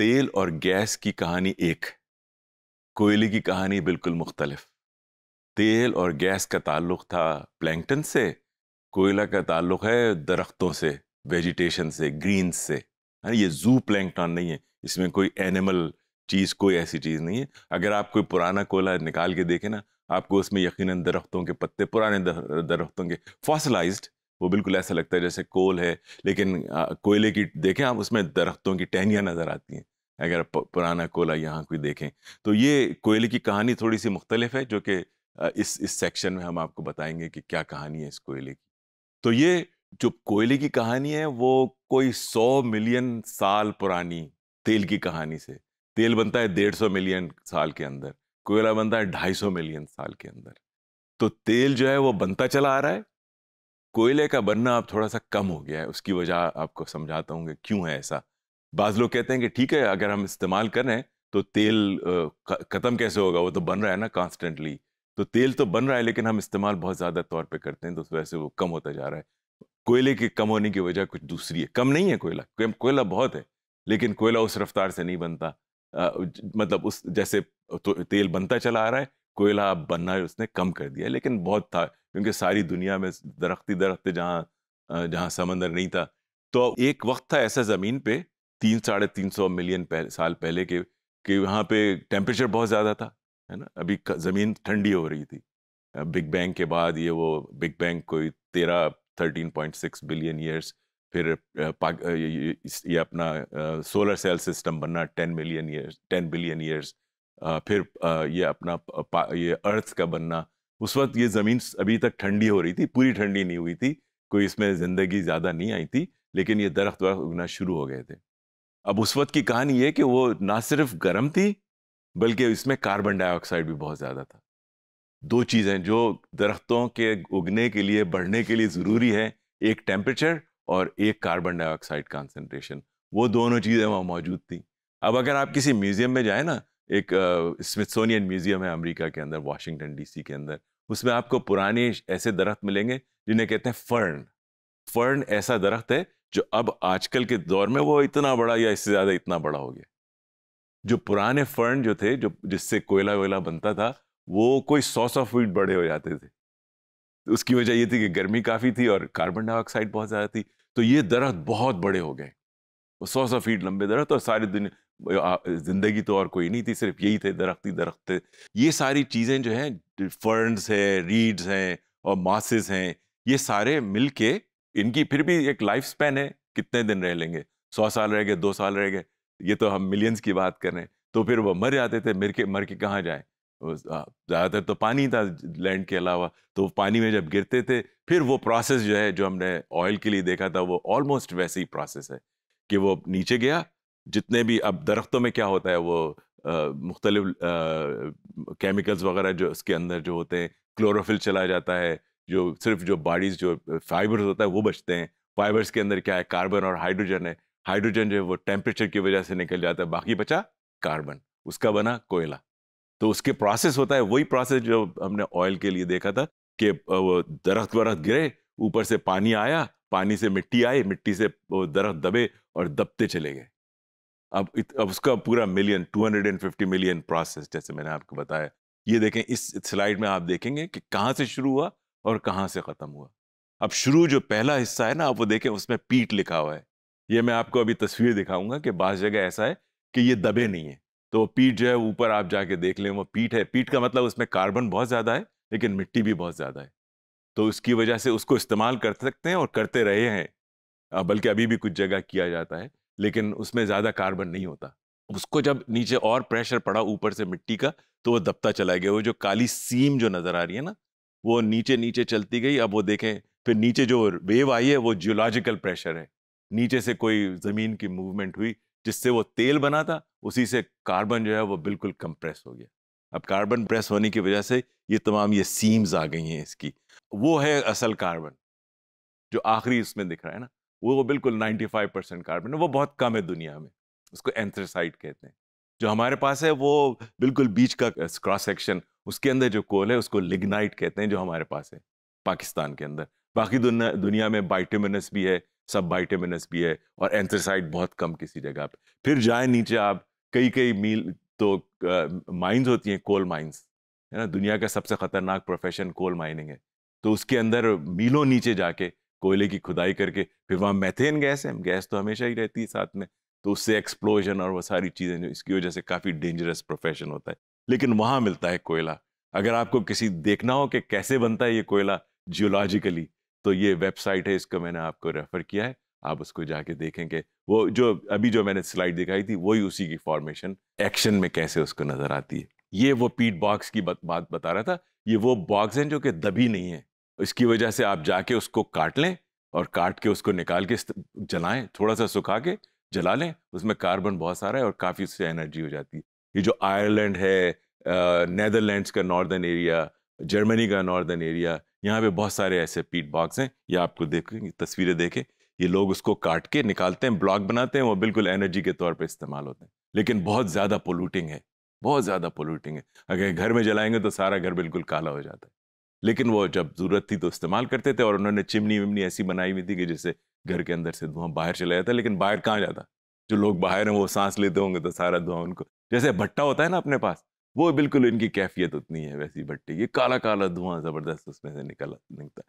तेल और गैस की कहानी एक कोयले की कहानी बिल्कुल मुख्तलफ तेल और गैस का ताल्लुक था प्लैंकटन से कोयला का ताल्लुक है दरख्तों से वेजिटेशन से ग्रीन से है ये जू प्लैंकटन नहीं है इसमें कोई एनिमल चीज़ कोई ऐसी चीज़ नहीं है अगर आप कोई पुराना कोयला निकाल के देखें ना आपको उसमें यकीनन दरख्तों के पत्ते पुराने दरख्तों के फॉसलाइज वो बिल्कुल ऐसा लगता है जैसे कोल है लेकिन कोयले की देखें आप उसमें दरख्तों की टहनियाँ नज़र आती हैं अगर पुराना कोयला यहाँ कोई देखें तो ये कोयले की कहानी थोड़ी सी मुख्तलिफ है जो कि इस इस सेक्शन में हम आपको बताएंगे कि क्या कहानी है इस कोयले की तो ये जो कोयले की कहानी है वो कोई सौ मिलियन साल पुरानी तेल की कहानी से तेल बनता है डेढ़ सौ मिलियन साल के अंदर कोयला बनता है ढाई सौ मिलियन साल के अंदर तो तेल जो है वो बनता चला आ रहा है कोयले का बनना अब थोड़ा सा कम हो गया है उसकी वजह आपको समझाता हूँ क्यों है ऐसा बाज लोग कहते हैं कि ठीक है अगर हम इस्तेमाल करें तो तेल ख़त्म कैसे होगा वो तो बन रहा है ना कॉन्स्टेंटली तो तेल तो बन रहा है लेकिन हम इस्तेमाल बहुत ज़्यादा तौर पर करते हैं तो उस वजह से वो कम होता जा रहा है कोयले के कम होने की वजह कुछ दूसरी है कम नहीं है कोयला कोयला बहुत है लेकिन कोयला उस रफ्तार से नहीं बनता आ, मतलब उस जैसे तो तेल बनता चला आ रहा है कोयला अब बनना है उसने कम कर दिया लेकिन बहुत था क्योंकि सारी दुनिया में दरख्ती दरख्त जहाँ जहाँ समंदर नहीं था तो एक वक्त था ऐसा ज़मीन पे तीन साढ़े तीन सौ मिलियन पहले, साल पहले के कि वहाँ पे टेम्परेचर बहुत ज़्यादा था है ना अभी ज़मीन ठंडी हो रही थी बिग बैंग के बाद ये वो बिग बैंग कोई तेरह thirteen point six billion years फिर ये, ये अपना सोलर सेल सिस्टम बनना ten million years ten billion years फिर ये अपना ये अर्थ का बनना उस वक्त ये ज़मीन अभी तक ठंडी हो रही थी पूरी ठंडी नहीं हुई थी कोई इसमें ज़िंदगी ज़्यादा नहीं आई थी लेकिन ये दरख्त वरख्त उगना शुरू हो गए थे अब उस वक्त की कहानी ये कि वो ना सिर्फ गर्म थी बल्कि इसमें कार्बन डाइऑक्साइड भी बहुत ज़्यादा था दो चीज़ें जो दरख्तों के उगने के लिए बढ़ने के लिए ज़रूरी है एक टेम्परेचर और एक कार्बन डाइऑक्साइड कॉन्सेंट्रेशन वो दोनों चीज़ें वहाँ मौजूद थी अब अगर आप किसी म्यूज़ियम में जाएँ ना एक स्मिथसोनियन म्यूज़ियम है अमेरिका के अंदर वाशिंगटन डीसी के अंदर उसमें आपको पुराने ऐसे दरख्त मिलेंगे जिन्हें कहते हैं फर्न फर्न ऐसा दरख्त है जो अब आजकल के दौर में वो इतना बड़ा या इससे ज़्यादा इतना बड़ा हो गया जो पुराने फर्न जो थे जो जिससे कोयला वोयला बनता था वो कोई सौ सौ फीट बड़े हो जाते थे उसकी वजह ये थी कि गर्मी काफ़ी थी और कार्बन डाइऑक्साइड बहुत ज़्यादा थी तो ये दरख्त बहुत बड़े हो गए वो सौ सौ फीट लंबे दरख्त और सारी दुनिया ज़िंदगी तो और कोई नहीं थी सिर्फ यही थे दरख्त ही दरख्त थे ये सारी चीज़ें जो हैं फर्न्स हैं रीड्स हैं और मासेस हैं ये सारे मिल के इनकी फिर भी एक लाइफ स्पैन है कितने दिन रह लेंगे सौ साल रह गए दो साल रह गए ये तो हम मिलियंस की बात कर रहे हैं तो फिर वो मर जाते थे मर के मर के कहाँ जाए हाँ, ज़्यादातर तो पानी था लैंड के अलावा तो पानी में जब गिरते थे फिर वो प्रोसेस जो है जो हमने ऑयल के लिए देखा था वो ऑलमोस्ट वैसे ही प्रोसेस है कि वो नीचे गया जितने भी अब दरख्तों में क्या होता है वो मुख्तलिफ केमिकल्स वगैरह जो उसके अंदर जो होते हैं क्लोरोफिल चला जाता है जो सिर्फ जो बॉडीज जो फाइबर्स होता है वो बचते हैं फाइबर्स के अंदर क्या है कार्बन और हाइड्रोजन है हाइड्रोजन जो है वो टेम्परेचर की वजह से निकल जाता है बाकी बचा कार्बन उसका बना कोयला तो उसके प्रोसेस होता है वही प्रोसेस जो हमने ऑयल के लिए देखा था कि वो दरख्त वरख्त गिरे ऊपर से पानी आया पानी से मिट्टी आई मिट्टी से वो दरख्त दबे और दबते चले गए अब इत, अब उसका पूरा मिलियन 250 मिलियन प्रोसेस जैसे मैंने आपको बताया ये देखें इस स्लाइड में आप देखेंगे कि कहाँ से शुरू हुआ और कहाँ से ख़त्म हुआ अब शुरू जो पहला हिस्सा है ना आप वो देखें उसमें पीठ लिखा हुआ है ये मैं आपको अभी तस्वीर दिखाऊंगा कि बास जगह ऐसा है कि ये दबे नहीं है तो पीठ जो है ऊपर आप जाके देख लें वो पीठ है पीठ का मतलब उसमें कार्बन बहुत ज़्यादा है लेकिन मिट्टी भी बहुत ज़्यादा है तो उसकी वजह से उसको इस्तेमाल कर सकते हैं और करते रहे हैं बल्कि अभी भी कुछ जगह किया जाता है लेकिन उसमें ज़्यादा कार्बन नहीं होता उसको जब नीचे और प्रेशर पड़ा ऊपर से मिट्टी का तो वो दबता चला गया वो जो काली सीम जो नज़र आ रही है ना वो नीचे नीचे चलती गई अब वो देखें फिर नीचे जो वेव आई है वो जियोलॉजिकल प्रेशर है नीचे से कोई ज़मीन की मूवमेंट हुई जिससे वो तेल बना था उसी से कार्बन जो है वो बिल्कुल कंप्रेस हो गया अब कार्बन प्रेस होने की वजह से ये तमाम ये सीम्स आ गई हैं इसकी वो है असल कार्बन जो आखिरी इसमें दिख रहा है ना वो वो बिल्कुल 95 परसेंट कार्बन है वो बहुत कम है दुनिया में उसको एंथ्रेसाइट कहते हैं जो हमारे पास है वो बिल्कुल बीच का क्रॉस सेक्शन उसके अंदर जो कोल है उसको लिग्नाइट कहते हैं जो हमारे पास है पाकिस्तान के अंदर बाकी दुनिया दुनिया में बाइटेमिनस भी है सब बाइटेमिनस भी है और एंथरसाइड बहुत कम किसी जगह पर फिर जाए नीचे आप कई कई मील तो माइंस होती हैं कोल माइंस है ना दुनिया का सबसे ख़तरनाक प्रोफेशन कोल माइनिंग है तो उसके अंदर मीलों नीचे जाके कोयले की खुदाई करके फिर वहाँ मैथेन गैस है गैस तो हमेशा ही रहती है साथ में तो उससे एक्सप्लोजन और वो सारी चीज़ें जो इसकी वजह से काफ़ी डेंजरस प्रोफेशन होता है लेकिन वहां मिलता है कोयला अगर आपको किसी देखना हो कि कैसे बनता है ये कोयला जियोलॉजिकली तो ये वेबसाइट है इसको मैंने आपको रेफ़र किया है आप उसको जाके देखेंगे वो जो अभी जो मैंने स्लाइड दिखाई थी वही उसी की फॉर्मेशन एक्शन में कैसे उसको नज़र आती है ये वो पीट बॉक्स की बात बता रहा था ये वो बॉक्स हैं जो कि दबी नहीं है इसकी वजह से आप जाके उसको काट लें और काट के उसको निकाल के जलाएं थोड़ा सा सुखा के जला लें उसमें कार्बन बहुत सारा है और काफ़ी उससे एनर्जी हो जाती है ये जो आयरलैंड है नैदरलैंड्स का नॉर्दर्न एरिया जर्मनी का नॉर्दर्न एरिया यहाँ पे बहुत सारे ऐसे पीट बॉक्स हैं ये आपको देखें तस्वीरें देखें ये लोग उसको काट के निकालते हैं ब्लॉक बनाते हैं वो बिल्कुल एनर्जी के तौर पर इस्तेमाल होते हैं लेकिन बहुत ज़्यादा पोलूटिंग है बहुत ज़्यादा पोल्यूटिंग है अगर घर में जलाएंगे तो सारा घर बिल्कुल काला हो जाता है लेकिन वो जब ज़रूरत थी तो इस्तेमाल करते थे और उन्होंने चिमनी विमनी ऐसी बनाई हुई थी कि जैसे घर के अंदर से धुआं बाहर चला जाता लेकिन बाहर कहाँ जाता जो लोग बाहर हैं वो सांस लेते होंगे तो सारा धुआं उनको जैसे भट्टा होता है ना अपने पास वो बिल्कुल इनकी कैफियत उतनी है वैसी भट्टी की काला काला धुआं ज़बरदस्त उसमें से निकल निकलता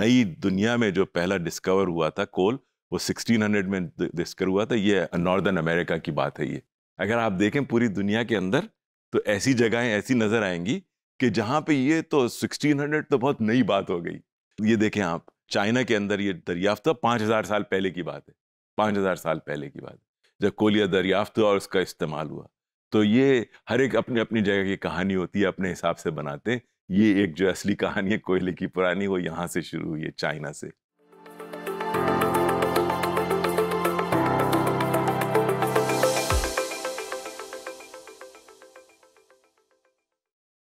नई दुनिया में जो पहला डिस्कवर हुआ था कोल वो 1600 में डिस्कवर हुआ था ये नॉर्दर्न अमेरिका की बात है ये अगर आप देखें पूरी दुनिया के अंदर तो ऐसी जगहें ऐसी नज़र आएंगी कि जहाँ पे ये तो 1600 तो बहुत नई बात हो गई ये देखें आप चाइना के अंदर ये दरियाफ्त पाँच हज़ार साल पहले की बात है पाँच हज़ार साल पहले की बात है जब कोलिया दरियाफ्त हुआ और उसका इस्तेमाल हुआ तो ये हर एक अपनी अपनी जगह की कहानी होती है अपने हिसाब से बनाते हैं ये एक जो असली कहानी है कोयले की पुरानी वो यहाँ से शुरू हुई है चाइना से